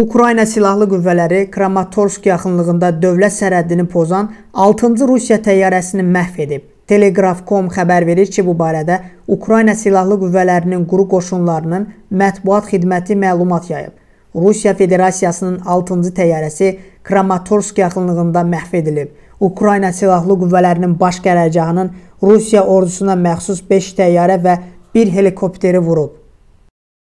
Ukrayna Silahlı Qüvvələri Kramatorsk yaxınlığında dövlət sərhədini pozan 6-cı Rusiya təyyarəsini məhv edib. Telegraf.com xəbər verir ki, bu barədə Ukrayna Silahlı Qüvvələrinin quru qoşunlarının mətbuat xidməti məlumat yayıb. Rusiya Federasiyasının 6-cı təyyarəsi Kramatorsk yaxınlığında məhv edilib. Ukrayna Silahlı Qüvvələrinin baş qərargahının Rusiya ordusuna məxsus 5 təyyarə və 1 helikopteri vurub.